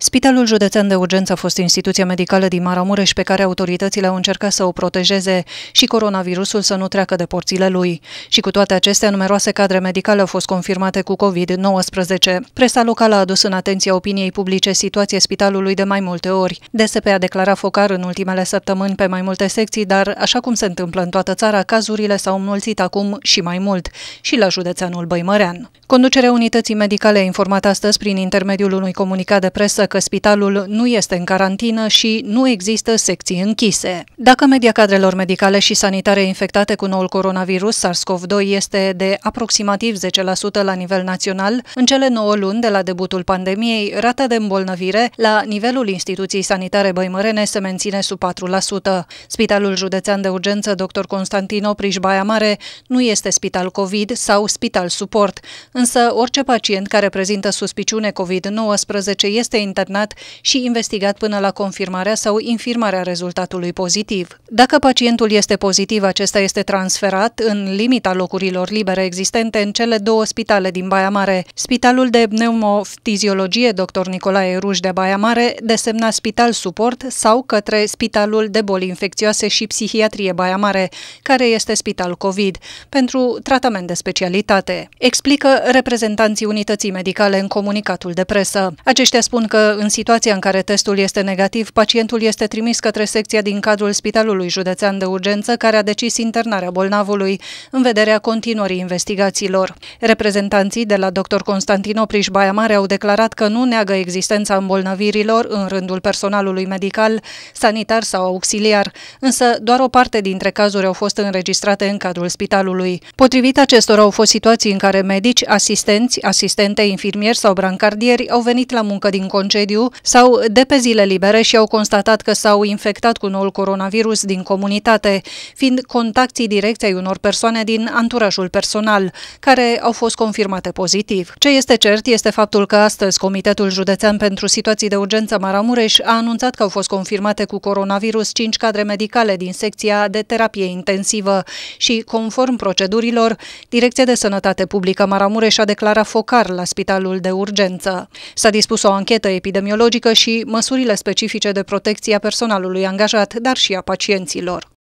Spitalul Județean de Urgență a fost instituția medicală din Maramureș pe care autoritățile au încercat să o protejeze și coronavirusul să nu treacă de porțile lui. Și cu toate acestea, numeroase cadre medicale au fost confirmate cu COVID-19. Presa locală a adus în atenția opiniei publice situația spitalului de mai multe ori. DSP a declarat focar în ultimele săptămâni pe mai multe secții, dar, așa cum se întâmplă în toată țara, cazurile s-au înmulțit acum și mai mult, și la județeanul Băimărean. Conducerea unității medicale a informat astăzi prin intermediul unui comunicat de presă că spitalul nu este în carantină și nu există secții închise. Dacă media cadrelor medicale și sanitare infectate cu noul coronavirus SARS-CoV-2 este de aproximativ 10% la nivel național, în cele 9 luni de la debutul pandemiei, rata de îmbolnăvire la nivelul instituției sanitare băimărene se menține sub 4%. Spitalul Județean de Urgență Dr. Constantin Opriș Baia Mare nu este spital COVID sau spital suport, însă orice pacient care prezintă suspiciune COVID-19 este internat și investigat până la confirmarea sau infirmarea rezultatului pozitiv. Dacă pacientul este pozitiv, acesta este transferat în limita locurilor libere existente în cele două spitale din Baia Mare. Spitalul de pneumoftiziologie dr. Nicolae Ruj de Baia Mare desemna spital suport sau către Spitalul de Boli Infecțioase și Psihiatrie Baia Mare, care este spital COVID, pentru tratament de specialitate. Explică reprezentanții unității medicale în comunicatul de presă. Aceștia spun că în situația în care testul este negativ, pacientul este trimis către secția din cadrul Spitalului Județean de Urgență, care a decis internarea bolnavului în vederea continuării investigațiilor. Reprezentanții de la dr. Constantin Opriș Baia Mare au declarat că nu neagă existența îmbolnăvirilor în rândul personalului medical, sanitar sau auxiliar, însă doar o parte dintre cazuri au fost înregistrate în cadrul spitalului. Potrivit acestora au fost situații în care medici, asistenți, asistente, infirmieri sau brancardieri au venit la muncă din concediu concediu sau de pe zile libere și au constatat că s-au infectat cu noul coronavirus din comunitate, fiind contactii directe ai unor persoane din anturajul personal, care au fost confirmate pozitiv. Ce este cert este faptul că astăzi Comitetul Județean pentru Situații de Urgență Maramureș a anunțat că au fost confirmate cu coronavirus 5 cadre medicale din secția de terapie intensivă și, conform procedurilor, Direcția de Sănătate Publică Maramureș a declarat focar la Spitalul de Urgență. S-a dispus o anchetă epidemiologică epidemiologică și măsurile specifice de protecție a personalului angajat, dar și a pacienților.